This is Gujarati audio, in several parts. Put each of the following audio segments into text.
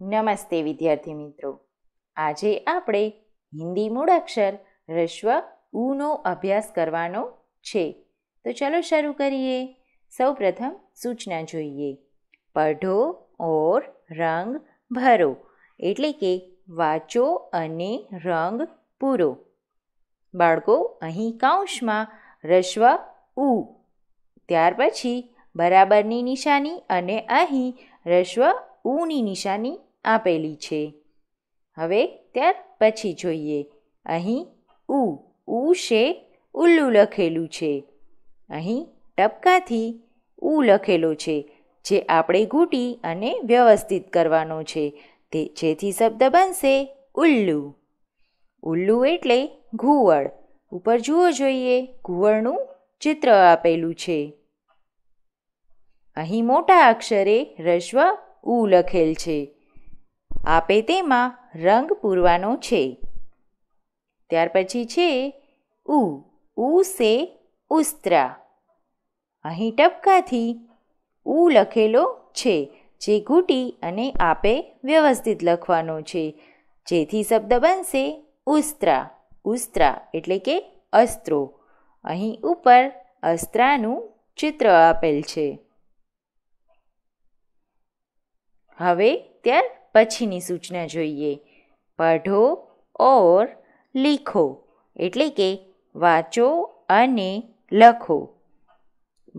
નમસ્તે વિદ્યાર્થી મિત્રો આજે આપણે હિન્દી મૂળાક્ષર રશ્વ ઉનો અભ્યાસ કરવાનો છે તો ચલો શરૂ કરીએ સૌ પ્રથમ સૂચના જોઈએ પઢો ઓર રંગ ભરો એટલે કે વાંચો અને રંગ પૂરો બાળકો અહીં કાંશમાં રશ્વ ઉ ત્યાર પછી બરાબરની નિશાની અને અહીં રશ્વ ઉની નિશાની આપેલી છે હવે ત્યાર પછી જોઈએ અહીં ઉ ઉ શે ઉલ્લુ લખેલું છે અહીં ટપકાથી ઉ લખેલો છે જે આપણે ઘૂંટી અને વ્યવસ્થિત કરવાનો છે તે જેથી શબ્દ બનશે ઉલ્લુ ઉલ્લુ એટલે ઘુવડ ઉપર જુઓ જોઈએ ઘુવડનું ચિત્ર આપેલું છે અહીં મોટા અક્ષરે રસ્વ ઉ લખેલ છે આપે તેમાં રંગ પૂરવાનો છે ત્યાર પછી છે ઉ ઉ સે ઉસ્ત્રા અહીં ટપકાથી ઉ લખેલો છે જે ઘૂંટી અને આપે વ્યવસ્થિત લખવાનો છે જેથી શબ્દ બનશે ઉસ્ત્રા ઉસ્ત્રા એટલે કે અસ્ત્રો અહીં ઉપર અસ્ત્રાનું ચિત્ર આપેલ છે હવે ત્યાર પછીની સૂચના જોઈએ પઢો ઓર લીખો એટલે કે વાંચો અને લખો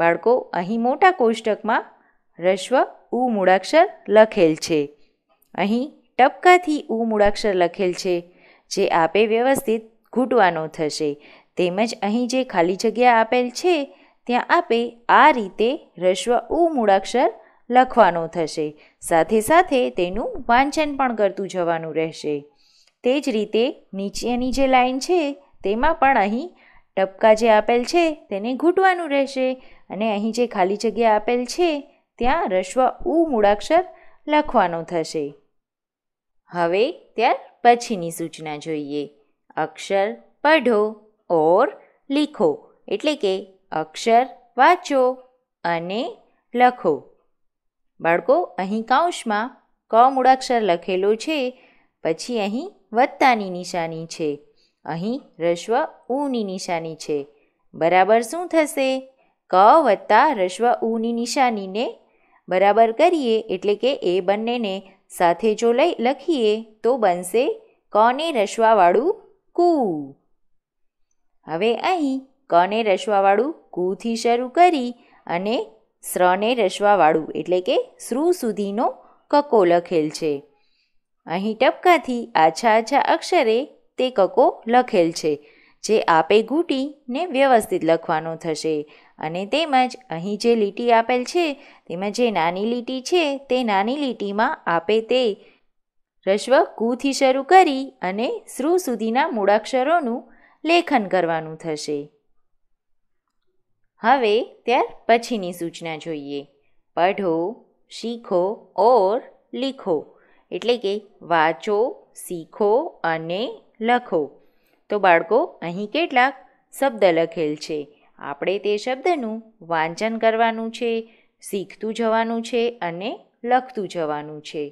બાળકો અહીં મોટા કોષ્ટકમાં રશ્વ ઉ મૂળાક્ષર લખેલ છે અહીં ટપકાથી ઉ મૂળાક્ષર લખેલ છે જે આપે વ્યવસ્થિત ઘૂંટવાનો થશે તેમજ અહીં જે ખાલી જગ્યા આપેલ છે ત્યાં આપે આ રીતે રશ્વ ઉ મૂળાક્ષર લખવાનો થશે સાથે સાથે તેનું વાંચન પણ કરતું જવાનું રહેશે તે જ રીતે નીચેની જે લાઈન છે તેમાં પણ અહીં ટપકા જે આપેલ છે તેને ઘૂંટવાનું રહેશે અને અહીં જે ખાલી જગ્યા આપેલ છે ત્યાં રશ્વ ઉ મૂળાક્ષર લખવાનો થશે હવે ત્યાર પછીની સૂચના જોઈએ અક્ષર પઢો ઓર લીખો એટલે કે અક્ષર વાંચો અને લખો બાળકો અહીં કાંસમાં ક મૂળાક્ષર લખેલો છે પછી અહીં વત્તાની નિશાની છે અહીં રશ્વ ઉની નિશાની છે બરાબર શું થશે ક વત્તા રશ્વ ઉની નિશાનીને બરાબર કરીએ એટલે કે એ બંનેને સાથે જો લઈ લખીએ તો બનશે કને રસવાવાળું કુ હવે અહીં કને રસવાવાળું કુથી શરૂ કરી અને શ્રને રસવાવાળું એટલે કે શ્રુ સુધીનો કકો લખેલ છે અહીં ટપકાથી આછા આછા અક્ષરે તે કકો લખેલ છે જે આપે ઘૂંટીને વ્યવસ્થિત લખવાનો થશે અને તેમજ અહીં જે લીટી આપેલ છે તેમાં જે નાની લીટી છે તે નાની લીટીમાં આપે તે રશ્વ કુથી શરૂ કરી અને શ્રુ સુધીના મૂળાક્ષરોનું લેખન કરવાનું થશે હવે ત્યાર પછીની સૂચના જોઈએ પઢો શીખો ઓર લીખો એટલે કે વાંચો શીખો અને લખો તો બાળકો અહીં કેટલાક શબ્દ લખેલ છે આપણે તે શબ્દનું વાંચન કરવાનું છે શીખતું જવાનું છે અને લખતું જવાનું છે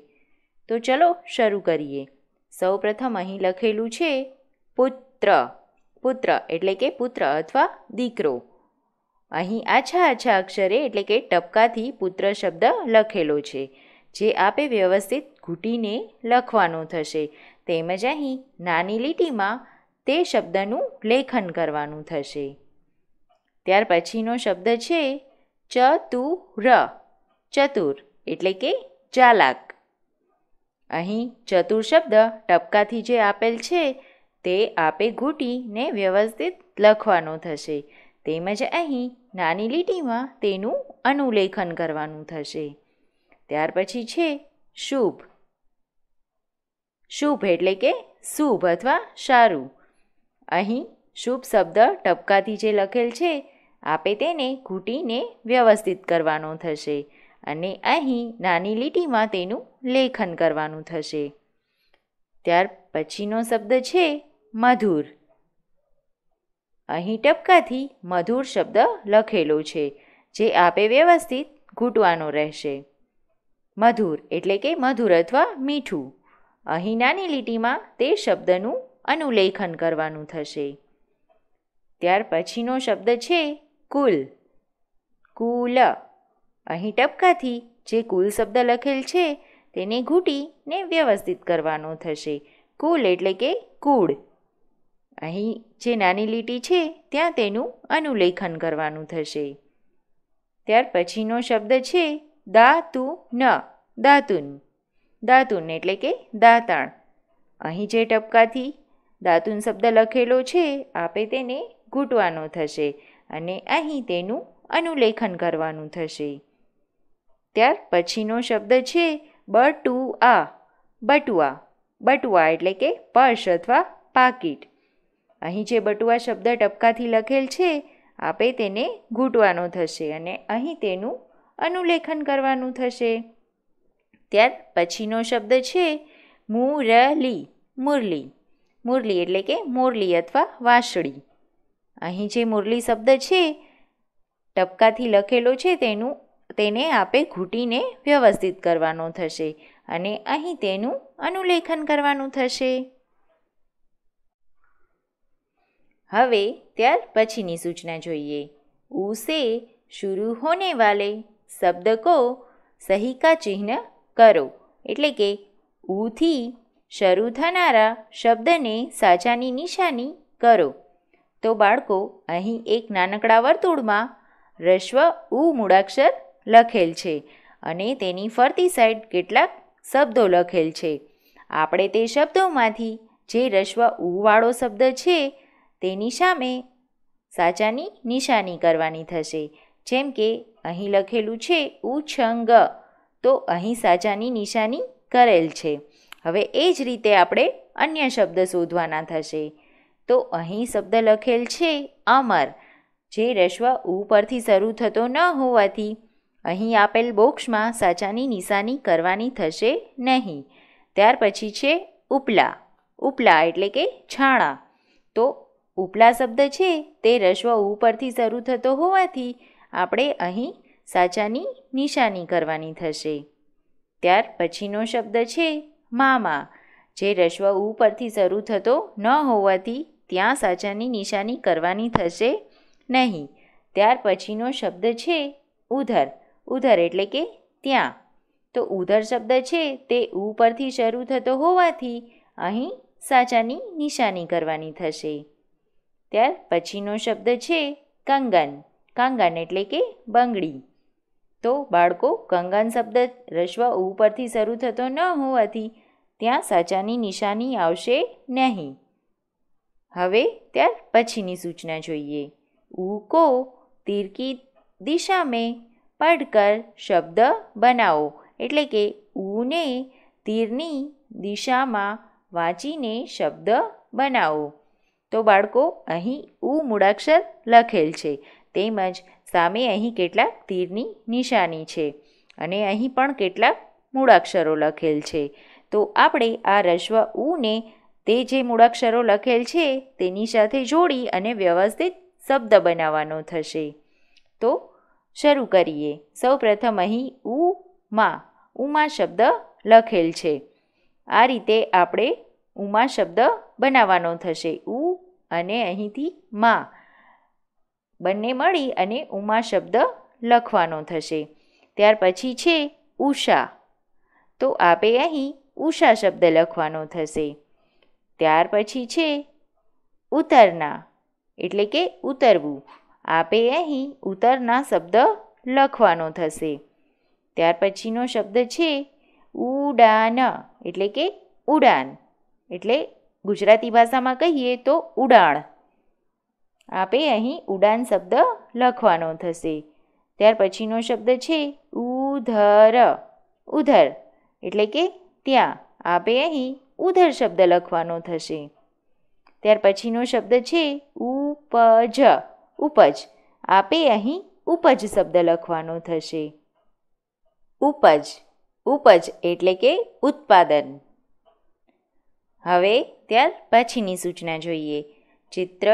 તો ચલો શરૂ કરીએ સૌ પ્રથમ અહીં લખેલું છે પુત્ર પુત્ર એટલે કે પુત્ર અથવા દીકરો અહીં આછા આછા અક્ષરે એટલે કે ટપકાથી પુત્ર શબ્દ લખેલો છે જે આપે વ્યવસ્થિત ઘૂંટીને લખવાનો થશે તેમજ અહીં નાની લીટીમાં તે શબ્દનું લેખન કરવાનું થશે ત્યાર પછીનો શબ્દ છે ચતુર ચતુર એટલે કે ચાલાક અહીં ચતુર શબ્દ ટપકાથી જે આપેલ છે તે આપે ઘૂંટીને વ્યવસ્થિત લખવાનો થશે તેમજ અહીં નાની લીટીમાં તેનું અનુલેખન કરવાનું થશે ત્યાર પછી છે શુભ શુભ એટલે કે શુભ અથવા સારું અહીં શુભ શબ્દ ટપકાથી જે લખેલ છે આપે તેને ઘૂંટીને વ્યવસ્થિત કરવાનો થશે અને અહીં નાની લીટીમાં તેનું લેખન કરવાનું થશે ત્યાર પછીનો શબ્દ છે મધુર અહીં ટપકાથી મધુર શબ્દ લખેલો છે જે આપે વ્યવસ્થિત ઘૂંટવાનો રહેશે મધુર એટલે કે મધુર અથવા મીઠું અહીં નાની લીટીમાં તે શબ્દનું અનુલેખન કરવાનું થશે ત્યાર પછીનો શબ્દ છે કુલ કુલ અહીં ટપકાથી જે કુલ શબ્દ લખેલ છે તેને ઘૂંટીને વ્યવસ્થિત કરવાનો થશે કુલ એટલે કે કુળ અહીં જે નાની લીટી છે ત્યાં તેનું અનુલેખન કરવાનું થશે ત્યાર પછીનો શબ્દ છે દાતુ ન દાતુન દાતુન એટલે કે દાતાણ અહીં જે ટપકાથી દાતુન શબ્દ લખેલો છે આપે તેને ઘૂંટવાનો થશે અને અહીં તેનું અનુલેખન કરવાનું થશે ત્યાર પછીનો શબ્દ છે બટુ આ બટુઆ બટુઆ એટલે કે પર્શ અથવા પાકીટ અહીં જે બટુઆ શબ્દ ટપકાથી લખેલ છે આપે તેને ઘૂંટવાનો થશે અને અહીં તેનું અનુલેખન કરવાનું થશે ત્યાર પછીનો શબ્દ છે મુરલી મુરલી મુરલી એટલે કે મોરલી અથવા વાંસળી અહીં જે મુરલી શબ્દ છે ટપકાથી લખેલો છે તેનું તેને આપે ઘૂંટીને વ્યવસ્થિત કરવાનો થશે અને અહીં તેનું અનુલેખન કરવાનું થશે હવે ત્યાર પછીની સૂચના જોઈએ ઉસે શુરુ હોને વાલે શબ્દ કો સહી ચિહ્ન કરો એટલે કે ઉથી શરૂ થનારા શબ્દને સાચાની નિશાની કરો તો બાળકો અહીં એક નાનકડા વર્તુળમાં રશ્વ ઉ મૂળાક્ષર લખેલ છે અને તેની ફરતી સાઈડ કેટલાક શબ્દો લખેલ છે આપણે તે શબ્દોમાંથી જે રશ્વ ઉવાળો શબ્દ છે તેની સામે સાચાની નિશાની કરવાની થશે જેમ કે અહીં લખેલું છે ઉછંગ તો અહીં સાચાની નિશાની કરેલ છે હવે એ જ રીતે આપણે અન્ય શબ્દ શોધવાના થશે તો અહીં શબ્દ લખેલ છે અમર જે રશ્વ ઉ પરથી શરૂ થતો ન હોવાથી અહીં આપેલ બોક્સમાં સાચાની નિશાની કરવાની થશે નહીં ત્યાર પછી છે ઉપલા ઉપલા એટલે કે છાણા તો ઉપલા શબ્દ છે તે રશ્વ ઉપરથી શરૂ થતો હોવાથી આપણે અહીં સાચાની નિશાની કરવાની થશે ત્યાર પછીનો શબ્દ છે મામા જે રશ્વ ઉપરથી શરૂ થતો ન હોવાથી ત્યાં સાચાની નિશાની કરવાની થશે નહીં ત્યાર પછીનો શબ્દ છે ઉધર ઉધર એટલે કે ત્યાં તો ઉધર શબ્દ છે તે ઉપરથી શરૂ થતો હોવાથી અહીં સાચાની નિશાની કરવાની થશે ત્યાર પછીનો શબ્દ છે કંગન કંગન એટલે કે બંગડી તો બાળકો કંગન શબ્દ રશ્વ ઉપરથી શરૂ થતો ન હોવાથી ત્યાં સાચાની નિશાની આવશે નહીં હવે ત્યાર પછીની સૂચના જોઈએ ઉકો તિરકી દિશા મેં પડકર શબ્દ બનાવો એટલે કે ઉને તીરની દિશામાં વાંચીને શબ્દ બનાવો તો બાળકો અહીં ઉ મૂળાક્ષર લખેલ છે તેમજ સામે અહીં કેટલાક તીરની નિશાની છે અને અહીં પણ કેટલાક મૂળાક્ષરો લખેલ છે તો આપણે આ રશ્વ ઉને તે જે મૂળાક્ષરો લખેલ છે તેની સાથે જોડી અને વ્યવસ્થિત શબ્દ બનાવવાનો થશે તો શરૂ કરીએ સૌ પ્રથમ અહીં ઉ માં ઉમા શબ્દ લખેલ છે આ રીતે આપણે ઉમા શબ્દ બનાવવાનો થશે ઉ અને અહીંથી મા બંને મળી અને ઉમા શબ્દ લખવાનો થશે ત્યાર પછી છે ઉષા તો આપે અહીં ઉષા શબ્દ લખવાનો થશે ત્યાર પછી છે ઉતરના એટલે કે ઉતરવું આપે અહીં ઉતરના શબ્દ લખવાનો થશે ત્યાર પછીનો શબ્દ છે ઉડાન એટલે કે ઉડાન એટલે ગુજરાતી ભાષામાં કહીએ તો ઉડાણ આપે અહીં ઉડાન શબ્દ લખવાનો થશે ત્યાર પછીનો શબ્દ છે ઉધર ઉધર એટલે કે ત્યાં આપે અહીં ઉધર શબ્દ લખવાનો થશે ત્યાર પછીનો શબ્દ છે ઉપજ ઉપજ આપે અહીં ઉપજ શબ્દ લખવાનો થશે ઉપજ ઉપજ એટલે કે ઉત્પાદન હવે ત્યાર પછીની સૂચના જોઈએ ચિત્ર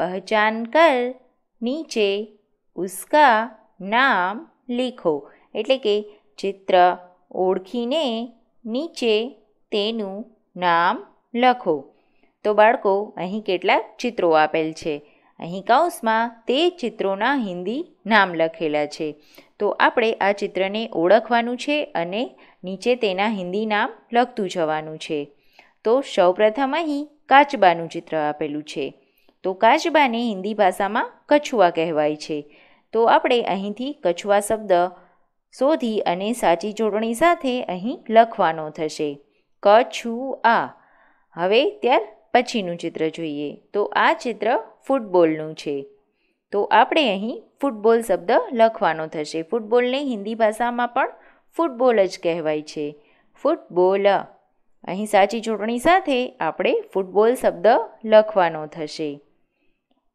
પહેચાન કર નીચે ઉસકા નામ લીખો એટલે કે ચિત્ર ઓળખીને નીચે તેનું નામ લખો તો બાળકો અહીં કેટલાક ચિત્રો આપેલ છે અહીં કૌંસમાં તે ચિત્રોના હિન્દી નામ લખેલા છે તો આપણે આ ચિત્રને ઓળખવાનું છે અને નીચે તેના હિન્દી નામ લખતું જવાનું છે તો સૌપ્રથમ અહીં કાચબાનું ચિત્ર આપેલું છે તો કાચબાને હિન્દી ભાષામાં કછુઆ કહેવાય છે તો આપણે અહીંથી કછુઆ શબ્દ શોધી અને સાચી જોડણી સાથે અહીં લખવાનો થશે કછુઆ હવે ત્યાર પછીનું ચિત્ર જોઈએ તો આ ચિત્ર ફૂટબોલનું છે તો આપણે અહીં ફૂટબોલ શબ્દ લખવાનો થશે ફૂટબોલને હિન્દી ભાષામાં પણ ફૂટબોલ જ કહેવાય છે ફૂટબોલ અહીં સાચી જોડણી સાથે આપણે ફૂટબોલ શબ્દ લખવાનો થશે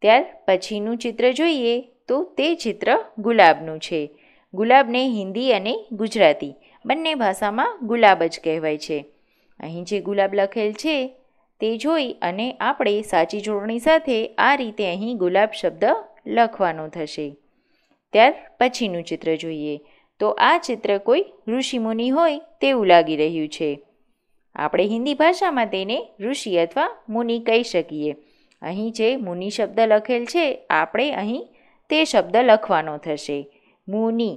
ત્યાર પછીનું ચિત્ર જોઈએ તો તે ચિત્ર ગુલાબનું છે ગુલાબને હિન્દી અને ગુજરાતી બંને ભાષામાં ગુલાબ જ કહેવાય છે અહીં જે ગુલાબ લખેલ છે તે જોઈ અને આપણે સાચી જોડણી સાથે આ રીતે અહીં ગુલાબ શબ્દ લખવાનો થશે ત્યાર પછીનું ચિત્ર જોઈએ તો આ ચિત્ર કોઈ ઋષિમુનિ હોય તેવું લાગી રહ્યું છે આપણે હિન્દી ભાષામાં તેને ઋષિ અથવા મુનિ કહી શકીએ અહીં જે મુનિ શબ્દ લખેલ છે આપણે અહીં તે શબ્દ લખવાનો થશે મુનિ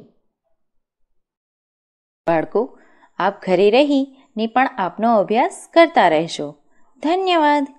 બાળકો આપ ઘરે રહીને પણ આપનો અભ્યાસ કરતા રહેશો ધન્યવાદ